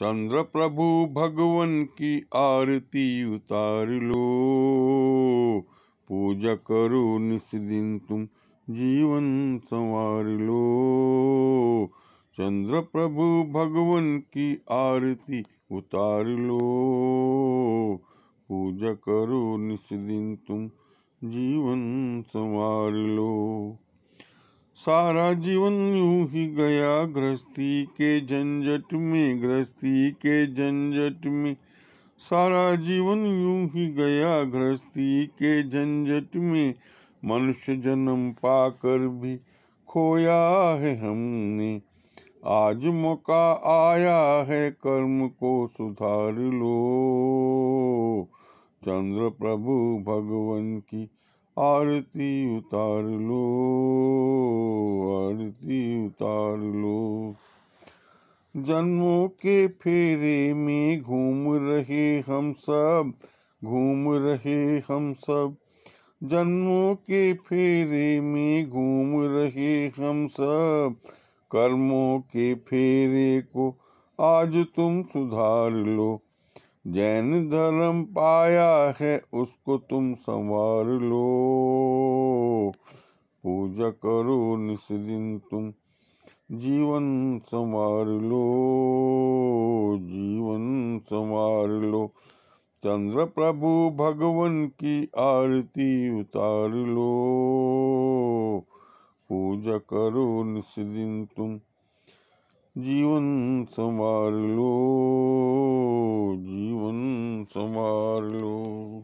चंद्र प्रभु भगवन की आरती उतार लो पूजा करो निस्दिन तुम जीवन संवार लो चंद्र प्रभु भगवन की आरती उतार लो पूजा करो निस्दिन तुम जीवन संवार लो सारा जीवन यूं ही गया गृहस्थी के झंझट में गृहस्थी के झंझट में सारा जीवन यूं ही गया गृहस्थी के झंझट में मनुष्य जन्म पाकर भी खोया है हमने आज मौका आया है कर्म को सुधार लो चंद्र प्रभु भगवान की आरती उतार लो कर लो जन्मों के फेरे में घूम रहे हम सब घूम रहे हम सब जन्मों के फेरे में घूम रहे हम सब कर्मों के फेरे को आज तुम सुधार लो जैन धर्म पाया है उसको तुम संवार लो पूजा करो निस्दिन तुम जीवन संवार लो जीवन संवार लो चंद्र प्रभु भगवन की आरती उतार लो पूजा करो निस्दिन तुम जीवन संवार लो जीवन संवार लो